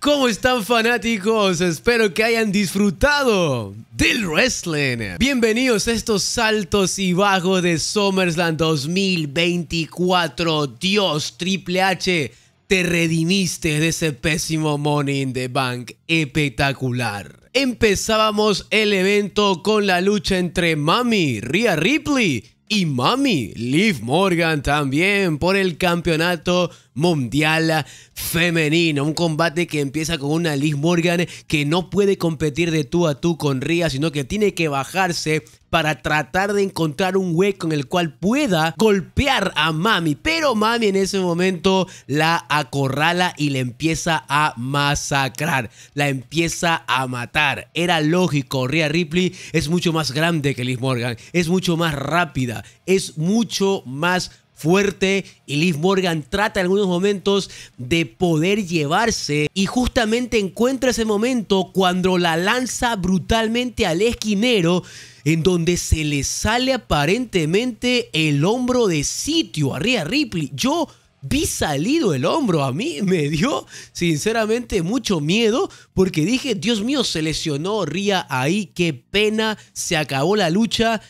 ¿cómo están fanáticos? Espero que hayan disfrutado del wrestling. Bienvenidos a estos saltos y bajos de SummerSlam 2024. Dios, Triple H, te redimiste de ese pésimo Money in the Bank espectacular. Empezábamos el evento con la lucha entre Mami, Rhea Ripley y Mami, Liv Morgan también por el campeonato mundial femenino. Un combate que empieza con una Liv Morgan que no puede competir de tú a tú con Ria, sino que tiene que bajarse para tratar de encontrar un hueco en el cual pueda golpear a Mami. Pero Mami en ese momento la acorrala y le empieza a masacrar, la empieza a matar. Era lógico, Rhea Ripley es mucho más grande que Liz Morgan, es mucho más rápida, es mucho más fuerte y Liv Morgan trata en algunos momentos de poder llevarse y justamente encuentra ese momento cuando la lanza brutalmente al esquinero en donde se le sale aparentemente el hombro de sitio a Rhea Ripley. Yo vi salido el hombro. A mí me dio sinceramente mucho miedo porque dije, Dios mío, se lesionó Ría ahí, qué pena, se acabó la lucha.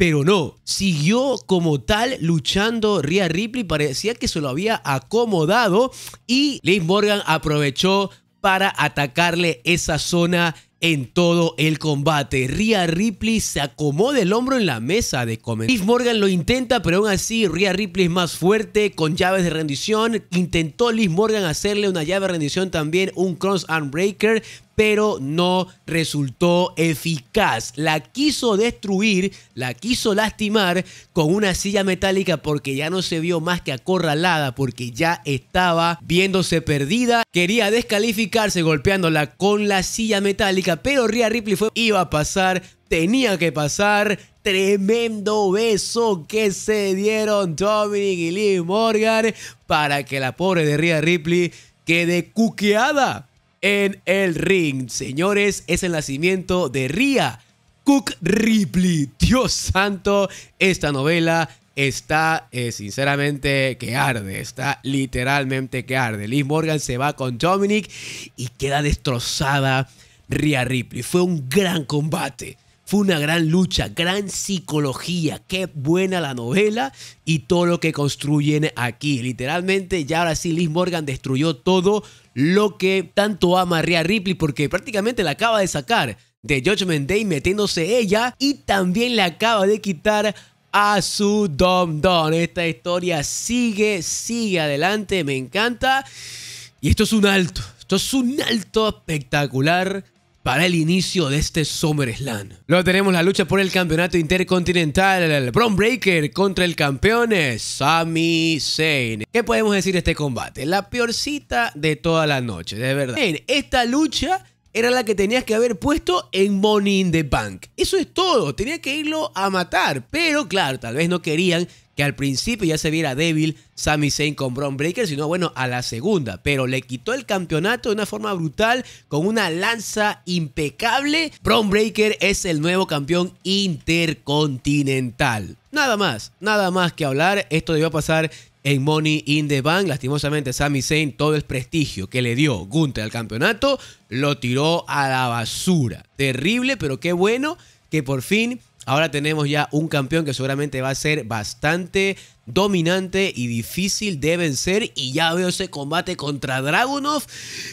Pero no, siguió como tal luchando Rhea Ripley, parecía que se lo había acomodado y Liz Morgan aprovechó para atacarle esa zona en todo el combate. Rhea Ripley se acomoda el hombro en la mesa de comentario. Liz Morgan lo intenta, pero aún así Rhea Ripley es más fuerte con llaves de rendición. Intentó Liz Morgan hacerle una llave de rendición también, un cross Arm breaker, pero no resultó eficaz. La quiso destruir, la quiso lastimar con una silla metálica porque ya no se vio más que acorralada, porque ya estaba viéndose perdida. Quería descalificarse golpeándola con la silla metálica, pero Rhea Ripley fue, iba a pasar, tenía que pasar. Tremendo beso que se dieron Dominic y Lee Morgan para que la pobre de Rhea Ripley quede cuqueada en el ring. Señores, es el nacimiento de Ria Cook Ripley. Dios santo, esta novela está eh, sinceramente que arde, está literalmente que arde. Liz Morgan se va con Dominic y queda destrozada Ria Ripley. Fue un gran combate. Fue una gran lucha, gran psicología. Qué buena la novela y todo lo que construyen aquí. Literalmente, ya ahora sí, Liz Morgan destruyó todo lo que tanto ama Rhea Ripley porque prácticamente la acaba de sacar de Judgment Day metiéndose ella y también le acaba de quitar a su Dom Don. Esta historia sigue, sigue adelante, me encanta. Y esto es un alto, esto es un alto espectacular para el inicio de este SummerSlam. Luego tenemos la lucha por el campeonato intercontinental, el Bron Breaker contra el campeón Sami Zayn. ¿Qué podemos decir de este combate? La peorcita de toda la noche, de verdad. En esta lucha era la que tenías que haber puesto en Money in the Bank. Eso es todo, tenía que irlo a matar, pero claro, tal vez no querían que al principio ya se viera débil Sami Zayn con Braun Breaker, sino bueno, a la segunda. Pero le quitó el campeonato de una forma brutal, con una lanza impecable. Braun Breaker es el nuevo campeón intercontinental. Nada más, nada más que hablar. Esto debió pasar en Money in the Bank. Lastimosamente, Sami Zayn, todo el prestigio que le dio Gunther al campeonato, lo tiró a la basura. Terrible, pero qué bueno que por fin Ahora tenemos ya un campeón que seguramente va a ser bastante dominante y difícil de vencer. Y ya veo ese combate contra Dragunov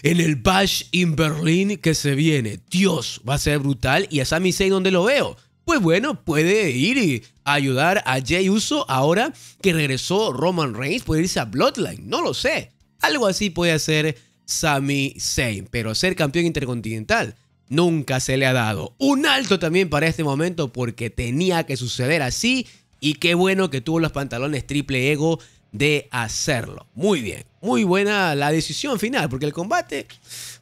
en el Bash in Berlin que se viene. Dios, va a ser brutal. ¿Y a Sami Zayn dónde lo veo? Pues bueno, puede ir y ayudar a Jay Uso ahora que regresó Roman Reigns. Puede irse a Bloodline, no lo sé. Algo así puede hacer Sami Zayn. Pero ser campeón intercontinental nunca se le ha dado. Un alto también para este momento porque tenía que suceder así y qué bueno que tuvo los pantalones triple ego de hacerlo. Muy bien, muy buena la decisión final porque el combate,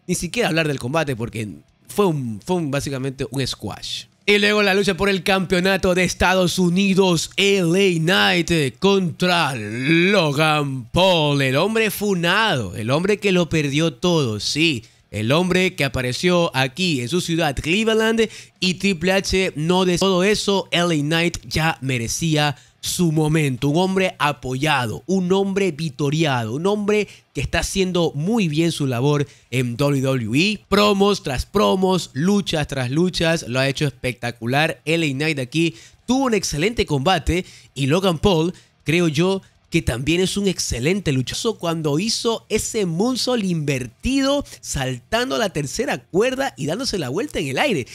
ni siquiera hablar del combate porque fue, un, básicamente un squash. Y luego la lucha por el campeonato de Estados Unidos, LA Knight contra Logan Paul, el hombre funado, el hombre que lo perdió todo, sí el hombre que apareció aquí en su ciudad Cleveland y Triple H no de todo eso, LA Knight ya merecía su momento, un hombre apoyado, un hombre vitoriado, un hombre que está haciendo muy bien su labor en WWE, promos tras promos, luchas tras luchas, lo ha hecho espectacular. LA Knight aquí tuvo un excelente combate y Logan Paul, creo yo, que también es un excelente luchoso cuando hizo ese moonsault invertido, saltando la tercera cuerda y dándose la vuelta en el aire.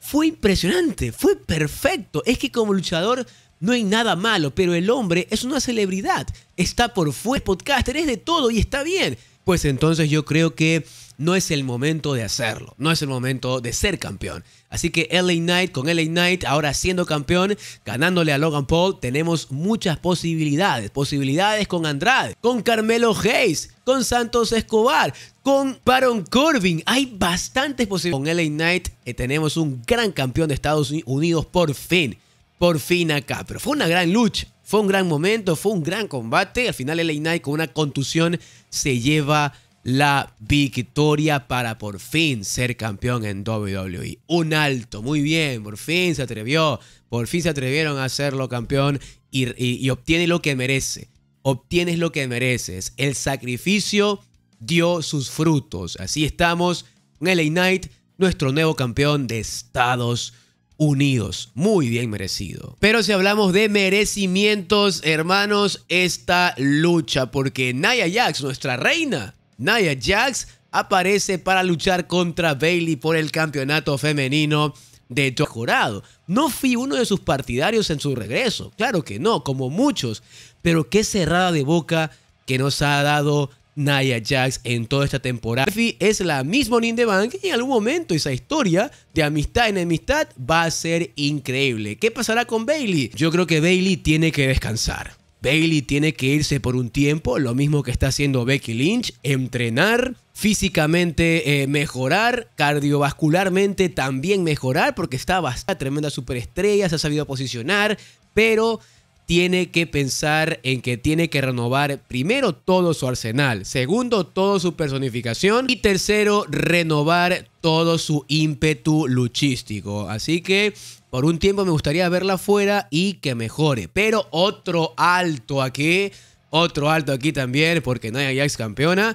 Fue impresionante, fue perfecto. Es que como luchador no hay nada malo, pero el hombre es una celebridad. Está por fuera, podcaster, es de todo y está bien. Pues entonces yo creo que no es el momento de hacerlo, no es el momento de ser campeón. Así que LA Knight con LA Knight ahora siendo campeón, ganándole a Logan Paul, tenemos muchas posibilidades, posibilidades con Andrade, con Carmelo Hayes, con Santos Escobar, con Baron Corbin. Hay bastantes posibilidades. Con LA Knight eh, tenemos un gran campeón de Estados Unidos por fin, por fin acá. Pero fue una gran lucha. Fue un gran momento, fue un gran combate. Al final LA Knight con una contusión se lleva la victoria para por fin ser campeón en WWE. Un alto, muy bien, por fin se atrevió, por fin se atrevieron a serlo campeón y, obtiene lo que merece. Obtienes lo que mereces. El sacrificio dio sus frutos. Así estamos con LA Knight, nuestro nuevo campeón de Estados Unidos. Muy bien merecido. Pero si hablamos de merecimientos, hermanos, esta lucha, porque Nia Jax, nuestra reina, Naya Jax aparece para luchar contra Bailey por el campeonato femenino de Joe No fui uno de sus partidarios en su regreso, claro que no, como muchos, pero qué cerrada de boca que nos ha dado Naya Jax en toda esta temporada. es la misma Nin de Bank y en algún momento esa historia de amistad en amistad va a ser increíble. ¿Qué pasará con Bailey? Yo creo que Bailey tiene que descansar. Bailey tiene que irse por un tiempo, lo mismo que está haciendo Becky Lynch, entrenar, físicamente eh, mejorar, cardiovascularmente también mejorar, porque está bastante tremenda superestrella, se ha sabido posicionar, pero tiene que pensar en que tiene que renovar primero todo su arsenal, segundo todo su personificación y tercero renovar todo su ímpetu luchístico. Así que por un tiempo me gustaría verla fuera y que mejore. Pero otro alto aquí, otro alto aquí también porque no hay ex campeona.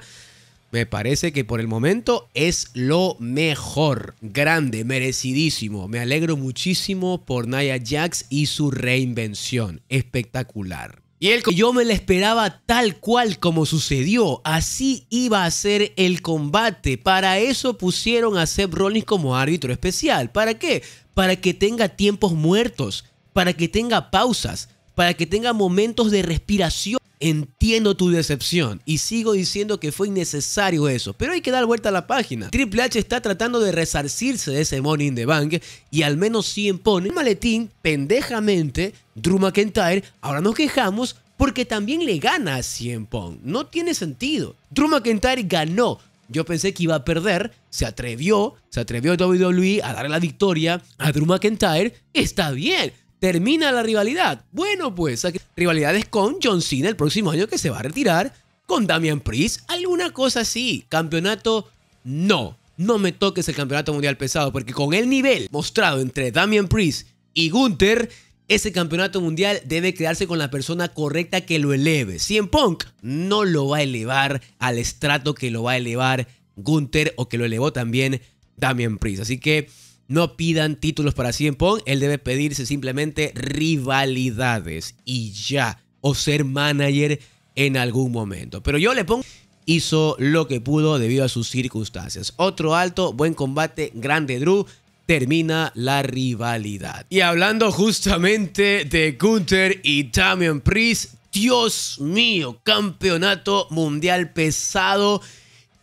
Me parece que por el momento es lo mejor. Grande, merecidísimo. Me alegro muchísimo por Naya Jax y su reinvención. Espectacular. Y yo me la esperaba tal cual como sucedió. Así iba a ser el combate. Para eso pusieron a Seth Rollins como árbitro especial. ¿Para qué? Para que tenga tiempos muertos, para que tenga pausas, para que tenga momentos de respiración. Entiendo tu decepción y sigo diciendo que fue innecesario eso, pero hay que dar vuelta a la página. Triple H está tratando de resarcirse de ese Money in the Bank y al menos 100 pone un maletín pendejamente Drew McIntyre. Ahora nos quejamos porque también le gana a 100 Pong. No tiene sentido. Drew McIntyre ganó. Yo pensé que iba a perder, se atrevió, se atrevió WWE a darle la victoria a Drew McIntyre. Está bien, termina la rivalidad. Bueno, pues rivalidades con John Cena el próximo año que se va a retirar, con Damian Priest, alguna cosa así. Campeonato, no. No me toques el campeonato mundial pesado, porque con el nivel mostrado entre Damian Priest y Gunther, ese campeonato mundial debe quedarse con la persona correcta que lo eleve. en Punk no lo va a elevar al estrato que lo va a elevar Gunther o que lo elevó también Damian Priest. Así que no pidan títulos para 100 Pong, él debe pedirse simplemente rivalidades y ya, o ser manager en algún momento. Pero yo le pongo hizo lo que pudo debido a sus circunstancias. Otro alto, buen combate, grande Drew. Termina la rivalidad. Y hablando justamente de Gunter y Damian Priest, Dios mío, campeonato mundial pesado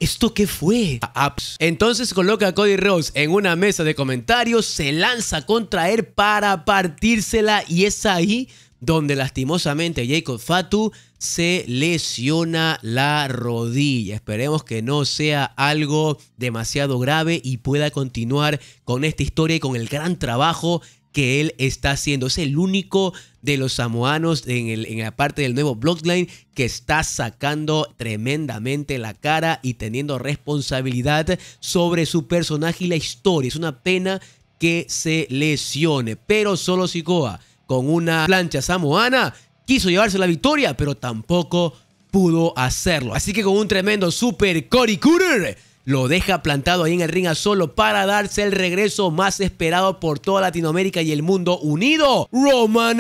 ¿Esto qué fue? Entonces coloca a Cody Rose en una mesa de comentarios, se lanza contra él para partírsela y es ahí donde lastimosamente Jacob Fatu se lesiona la rodilla. Esperemos que no sea algo demasiado grave y pueda continuar con esta historia y con el gran trabajo que él está haciendo. Es el único de los samoanos en, el, en la parte del nuevo Bloodline que está sacando tremendamente la cara y teniendo responsabilidad sobre su personaje y la historia. Es una pena que se lesione, pero solo Sikoa con una plancha samoana quiso llevarse la victoria, pero tampoco pudo hacerlo. Así que con un tremendo super Cory Cutter lo deja plantado ahí en el ring a solo para darse el regreso más esperado por toda Latinoamérica y el mundo unido. Roman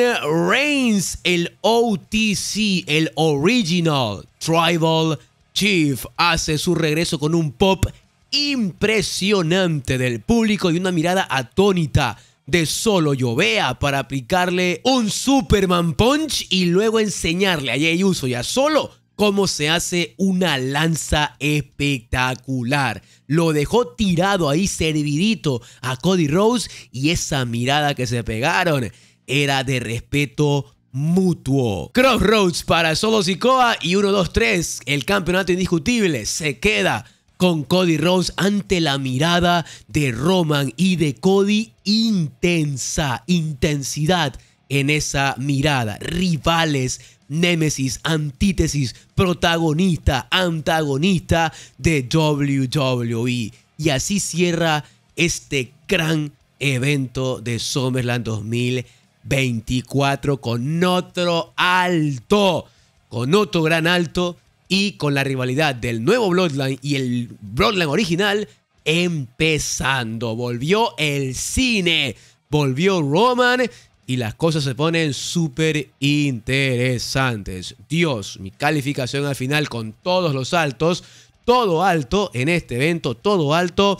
Reigns, el OTC, el Original Tribal Chief, hace su regreso con un pop impresionante del público y una mirada atónita de solo llovea para aplicarle un Superman Punch y luego enseñarle a Jey Uso y a solo cómo se hace una lanza espectacular. Lo dejó tirado ahí servidito a Cody Rose y esa mirada que se pegaron era de respeto mutuo. Crossroads para Solo Sikoa y 1-2-3. El campeonato indiscutible se queda con Cody Rose ante la mirada de Roman y de Cody intensa, intensidad en esa mirada. Rivales, némesis, antítesis, protagonista, antagonista de WWE. Y así cierra este gran evento de Summerland 2024 con otro alto, con otro gran alto y con la rivalidad del nuevo Bloodline y el Bloodline original empezando. Volvió el cine, volvió Roman y las cosas se ponen súper interesantes. Dios, mi calificación al final con todos los altos, todo alto en este evento, todo alto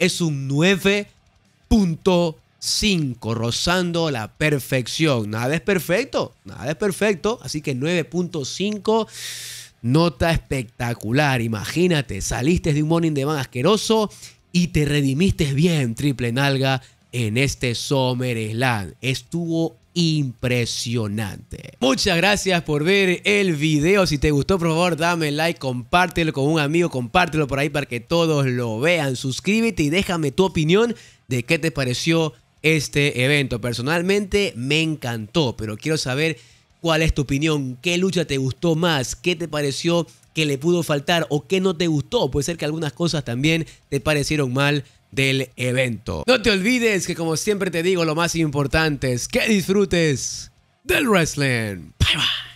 es un 9.5, rozando la perfección. Nada es perfecto, nada es perfecto, así que 9.5. Nota espectacular, imagínate, saliste de un morning de más asqueroso y te redimiste bien, triple nalga en este Slam. Estuvo impresionante. Muchas gracias por ver el video. Si te gustó, por favor, dame like, compártelo con un amigo, compártelo por ahí para que todos lo vean. Suscríbete y déjame tu opinión de qué te pareció este evento. Personalmente me encantó, pero quiero saber cuál es tu opinión, qué lucha te gustó más, qué te pareció que le pudo faltar o qué no te gustó. Puede ser que algunas cosas también te parecieron mal del evento. No te olvides que como siempre te digo, lo más importante es que disfrutes del wrestling. Bye bye.